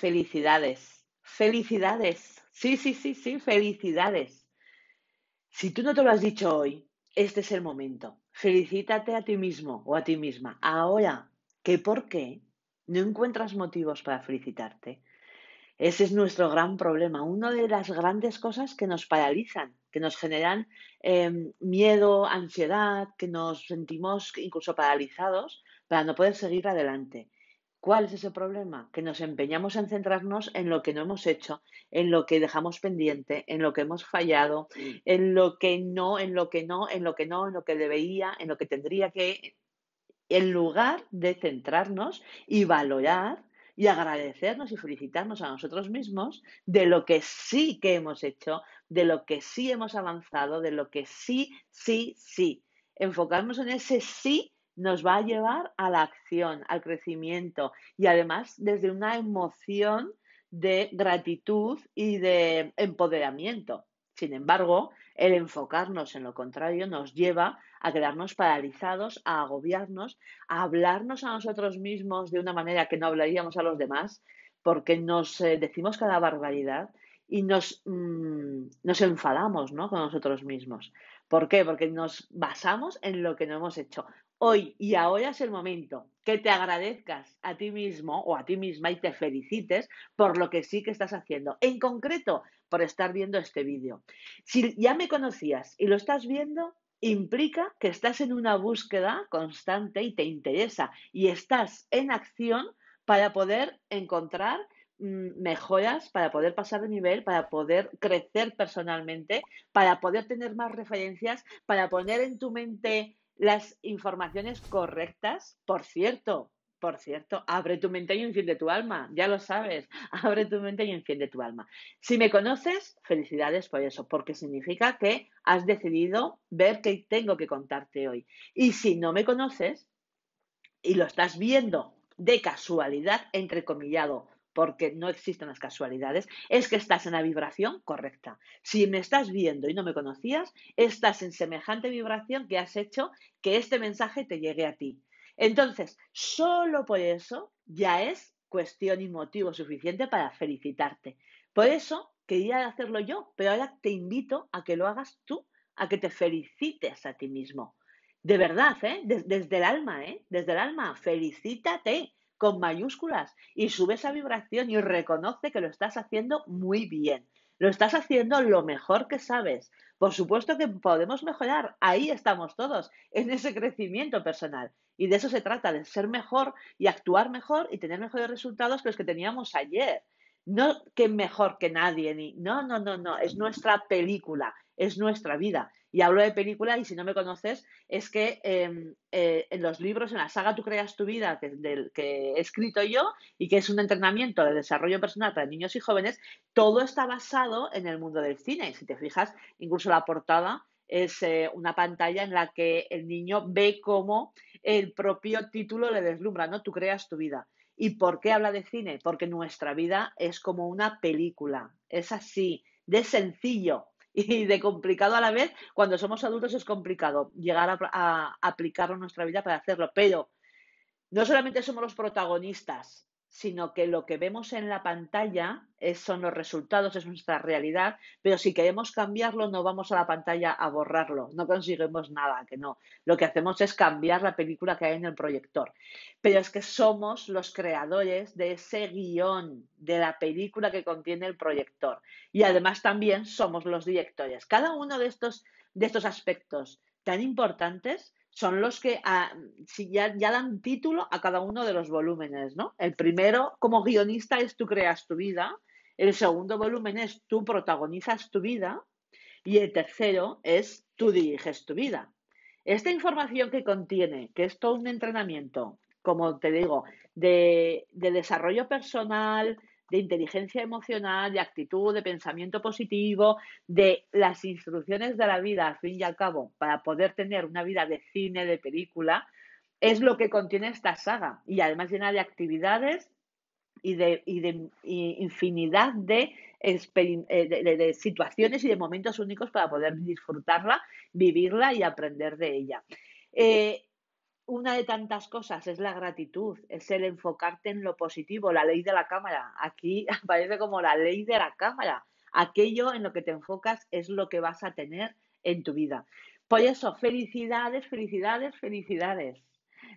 felicidades, felicidades, sí, sí, sí, sí, felicidades. Si tú no te lo has dicho hoy, este es el momento. Felicítate a ti mismo o a ti misma. Ahora, ¿qué por qué no encuentras motivos para felicitarte? Ese es nuestro gran problema, una de las grandes cosas que nos paralizan, que nos generan em, miedo, ansiedad, que nos sentimos incluso paralizados para no poder seguir adelante. ¿Cuál es ese problema? Que nos empeñamos en centrarnos en lo que no hemos hecho, en lo que dejamos pendiente, en lo que hemos fallado, en lo que no, en lo que no, en lo que no, en lo que debería, en lo que tendría que, en lugar de centrarnos y valorar y agradecernos y felicitarnos a nosotros mismos de lo que sí que hemos hecho, de lo que sí hemos avanzado, de lo que sí, sí, sí. Enfocarnos en ese sí nos va a llevar a la acción, al crecimiento y además desde una emoción de gratitud y de empoderamiento. Sin embargo, el enfocarnos en lo contrario nos lleva a quedarnos paralizados, a agobiarnos, a hablarnos a nosotros mismos de una manera que no hablaríamos a los demás, porque nos eh, decimos cada barbaridad y mm, nos, enfadamos ¿no? con nosotros mismos. ¿Por qué? Porque nos basamos en lo que no hemos hecho. Hoy y ahora es el momento que te agradezcas a ti mismo o a ti misma y te felicites por lo que sí que estás haciendo. En concreto, por estar viendo este vídeo. Si ya me conocías y lo estás viendo, implica que estás en una búsqueda constante y te interesa y estás en acción para poder encontrar Mm, mejoras para poder pasar de nivel, para poder crecer personalmente, para poder tener más referencias, para poner en tu mente las informaciones correctas. Por cierto, por cierto, abre tu mente y enciende tu alma, ya lo sabes, abre tu mente y enciende tu alma. Si me conoces, felicidades por eso, porque significa que has decidido ver qué tengo que contarte hoy. Y si no me conoces y lo estás viendo de casualidad, entre entrecomillado, porque no existen las casualidades, es que estás en la vibración correcta. Si me estás viendo y no me conocías, estás en semejante vibración que has hecho que este mensaje te llegue a ti. Entonces, solo por eso ya es cuestión y motivo suficiente para felicitarte. Por eso quería hacerlo yo, pero ahora te invito a que lo hagas tú, a que te felicites a ti mismo. De verdad, ¿eh? desde el alma, ¿eh? desde el alma, felicítate con mayúsculas y sube esa vibración y reconoce que lo estás haciendo muy bien. Lo estás haciendo lo mejor que sabes. Por supuesto que podemos mejorar. Ahí estamos todos, en ese crecimiento personal. Y de eso se trata, de ser mejor y actuar mejor y tener mejores resultados que los que teníamos ayer. No que mejor que nadie, ni no, no, no, no. Es nuestra película, es nuestra vida. Y hablo de película y si no me conoces, es que em, eh, en los libros, en la saga Tú creas tu vida, que, he escrito yo y que es un entrenamiento de desarrollo personal para niños y jóvenes, todo está basado en el mundo del cine. si te fijas, incluso la portada es eh, una pantalla en la que el niño ve cómo el propio título le deslumbra, ¿no? Tú creas tu vida. ¿Y por qué habla de cine? Porque nuestra vida es como una película, es así, de sencillo y de complicado a la vez. Cuando somos adultos es complicado llegar a, aplicarlo en nuestra vida para hacerlo, pero no solamente somos los protagonistas sino que lo que vemos en la pantalla eh, son los resultados, es nuestra realidad, pero si queremos cambiarlo no vamos a la pantalla a borrarlo, no conseguimos nada, que no. Lo que hacemos es cambiar la película que hay en el proyector. Pero es que somos los creadores de ese guión, de la película que contiene el proyector. Y además también somos los directores. Cada uno de de estos aspectos tan importantes son los que ah, si ya, dan título a cada uno de los volúmenes, ¿no? El primero, como guionista, es tú creas tu vida, el segundo volumen es tú protagonizas tu vida y el tercero es tú diriges tu vida. Esta información que contiene, que es todo un entrenamiento, como te digo, de desarrollo personal, de inteligencia emocional, de actitud, de pensamiento positivo, de las instrucciones de la vida, al fin y al cabo, para poder tener una vida de cine, de película, es lo que contiene esta saga. Y además llena de actividades y de, infinidad eh, de, situaciones y de momentos únicos para poder disfrutarla, vivirla y aprender de ella. Eh, una de tantas cosas es la gratitud, es el enfocarte en lo positivo, la ley de la cámara. Aquí aparece como la ley de la cámara. Aquello en lo que te enfocas es lo que vas a tener en tu vida. Por eso, felicidades, felicidades, felicidades.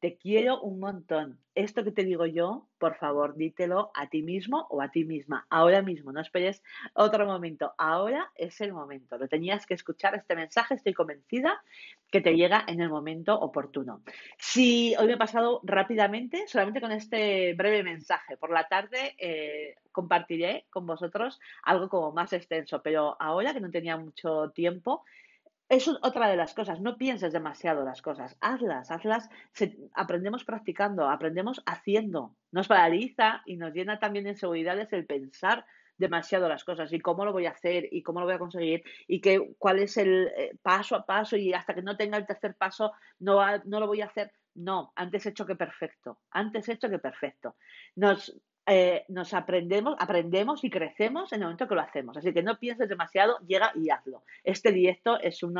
Te quiero un montón. Esto que te digo yo, por favor, dítelo a ti mismo o a ti misma. Ahora mismo, no esperes otro momento. Ahora es el momento. Lo tenías que escuchar este mensaje. Estoy convencida que te llega en el momento oportuno. Si hoy me he pasado rápidamente, solamente con este breve mensaje. Por la tarde eh, compartiré con vosotros algo como más extenso. Pero ahora que no tenía mucho tiempo, es otra de las cosas, no pienses demasiado las cosas, hazlas, hazlas, aprendemos practicando, aprendemos haciendo, nos paraliza y nos llena también de inseguridades el pensar demasiado las cosas y cómo lo voy a hacer y cómo lo voy a conseguir y cuál es el eh, paso a paso y hasta que no tenga el tercer paso no, no lo voy a hacer. No, antes hecho que perfecto, antes hecho que perfecto. Nos eh, nos aprendemos, aprendemos y crecemos en el momento que lo hacemos. Así que no pienses demasiado, llega y hazlo. Este directo es un,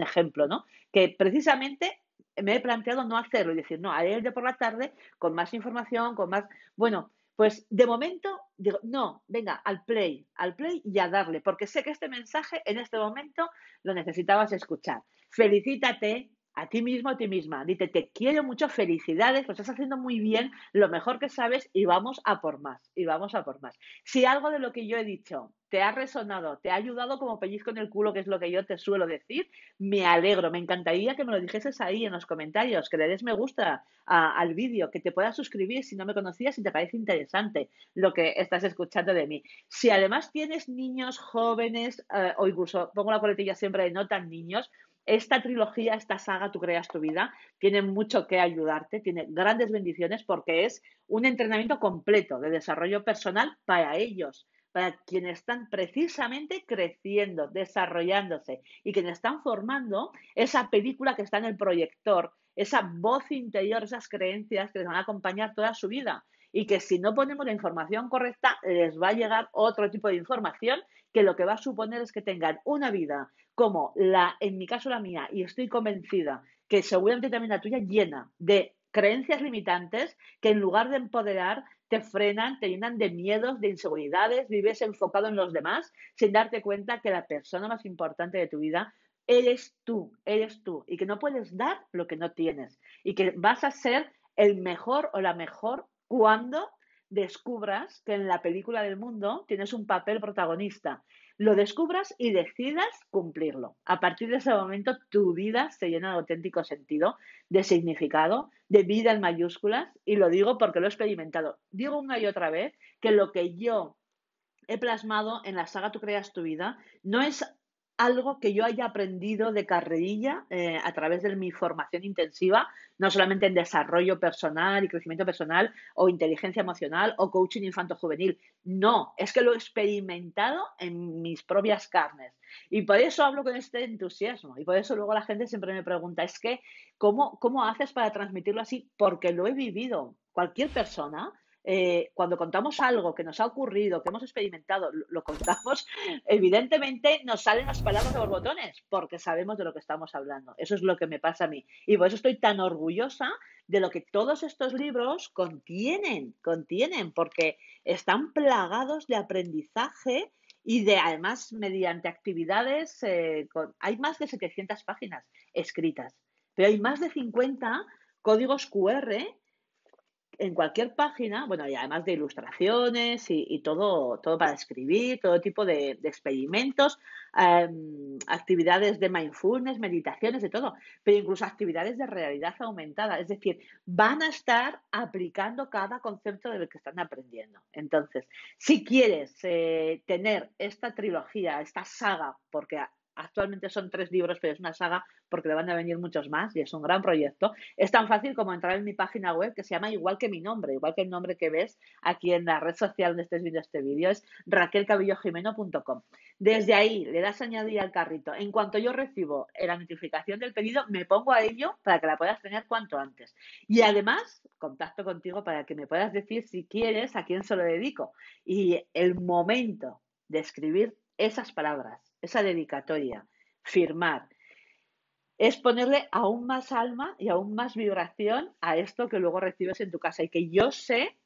ejemplo, ¿no? Que precisamente me he planteado no hacerlo y decir, no, haré él de por la tarde con más información, con más. Bueno, pues de momento digo, no, venga, al play, al play y a darle, porque sé que este mensaje en este momento lo necesitabas escuchar. Felicítate, a ti mismo, a ti misma. Dite, te quiero mucho, felicidades, lo estás haciendo muy bien, lo mejor que sabes y vamos a por más, y vamos a por más. Si algo de lo que yo he dicho te ha resonado, te ha ayudado como pellizco en el culo, que es lo que yo te suelo decir, me alegro, me encantaría que me lo dijeses ahí en los comentarios, que le des me gusta al vídeo, que te puedas suscribir si no me conocías, y te parece interesante lo que estás escuchando de mí. Si además tienes niños jóvenes, eh, o incluso pongo la coletilla siempre de no tan niños, esta trilogía, esta saga, Tú creas tu vida, tiene mucho que ayudarte, tiene grandes bendiciones porque es un entrenamiento completo de desarrollo personal para ellos, para quienes están precisamente creciendo, desarrollándose y quienes están formando esa película que está en el proyector, esa voz interior, esas creencias que les van a acompañar toda su vida y que si no ponemos la información correcta les va a llegar otro tipo de información que lo que va a suponer es que tengan una vida como la, en mi caso la mía, y estoy convencida que seguramente también la tuya, llena de creencias limitantes que en lugar de empoderar te frenan, te llenan de miedos, de inseguridades, vives enfocado en los demás sin darte cuenta que la persona más importante de tu vida eres tú, eres tú, y que no puedes dar lo que no tienes, y que vas a ser el mejor o la mejor cuando descubras que en la película del mundo tienes un papel protagonista lo descubras y decidas cumplirlo. A partir de ese momento, tu vida se llena de auténtico sentido, de significado, de vida en mayúsculas, y lo digo porque lo he experimentado. Digo una y otra vez que lo que yo he plasmado en la saga Tú creas tu vida no es algo que yo haya aprendido de carrerilla eh, a través de mi formación intensiva, no solamente en desarrollo personal y crecimiento personal o inteligencia emocional o coaching infanto-juvenil. No, es que lo he experimentado en mis propias carnes. Y por eso hablo con este entusiasmo. Y por eso luego la gente siempre me pregunta, es que, ¿cómo, cómo haces para transmitirlo así? Porque lo he vivido. Cualquier persona eh, cuando contamos algo que nos ha ocurrido, que hemos experimentado, lo, contamos, evidentemente nos salen las palabras de los botones, porque sabemos de lo que estamos hablando. Eso es lo que me pasa a mí. Y por eso estoy tan orgullosa de lo que todos estos libros contienen, contienen, porque están plagados de aprendizaje y de además mediante actividades, eh, hay más de 700 páginas escritas, pero hay más de 50 códigos QR en cualquier página, bueno, y además de ilustraciones y, todo, todo para escribir, todo tipo de, experimentos, em, actividades de mindfulness, meditaciones, de todo, pero incluso actividades de realidad aumentada. Es decir, van a estar aplicando cada concepto del que están aprendiendo. Entonces, si quieres eh, tener esta trilogía, esta saga, porque Actualmente son tres libros, pero es una saga porque le van a venir muchos más y es un gran proyecto. Es tan fácil como entrar en mi página web que se llama igual que mi nombre, igual que el nombre que ves aquí en la red social donde estés viendo este vídeo, es raquelcabillojimeno.com. Desde ahí le das añadir al carrito. En cuanto yo recibo la notificación del pedido, me pongo a ello para que la puedas tener cuanto antes. Y además, contacto contigo para que me puedas decir si quieres a quién se lo dedico. Y el momento de escribir esas palabras esa dedicatoria, firmar, es ponerle aún más alma y aún más vibración a esto que luego recibes en tu casa y que yo sé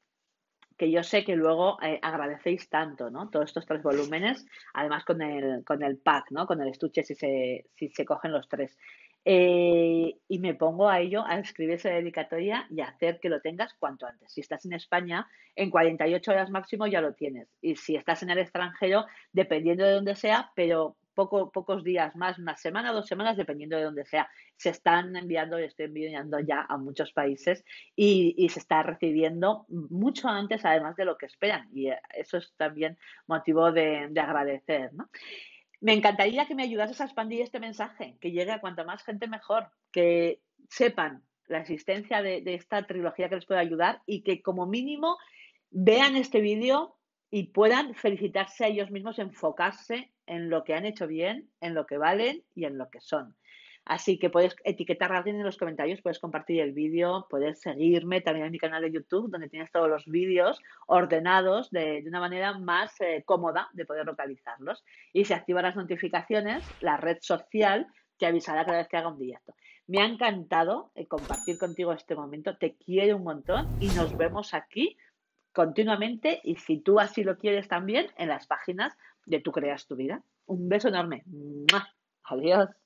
que yo sé que luego eh, agradecéis tanto, ¿no? Todos estos tres volúmenes, además con el, con el pack, ¿no? Con el estuche si se, si se cogen los tres. Eh, y me pongo a ello, a escribir esa dedicatoria y hacer que lo tengas cuanto antes. Si estás en España, en 48 horas máximo ya lo tienes. Y si estás en el extranjero, dependiendo de dónde sea, pero poco, pocos días más, una semana, dos semanas, dependiendo de dónde sea. Se están enviando, y estoy enviando ya a muchos países y, se está recibiendo mucho antes, además de lo que esperan. Y eso es también motivo de, de agradecer. ¿no? Me encantaría que me ayudases a expandir este mensaje, que llegue a cuanto más gente mejor, que sepan la existencia de, de esta trilogía que les puede ayudar y que como mínimo vean este vídeo y puedan felicitarse a ellos mismos, enfocarse en lo que han hecho bien, en lo que valen y en lo que son. Así que puedes etiquetar a alguien en los comentarios, puedes compartir el vídeo, puedes seguirme también en mi canal de YouTube, donde tienes todos los vídeos ordenados de, una manera más eh, cómoda de poder localizarlos. Y si activas las notificaciones, la red social te avisará cada vez que haga un directo. Me ha encantado eh, compartir contigo este momento, te quiero un montón y nos vemos aquí continuamente y si tú así lo quieres también en las páginas de Tú Creas Tu Vida. Un beso enorme. Adiós.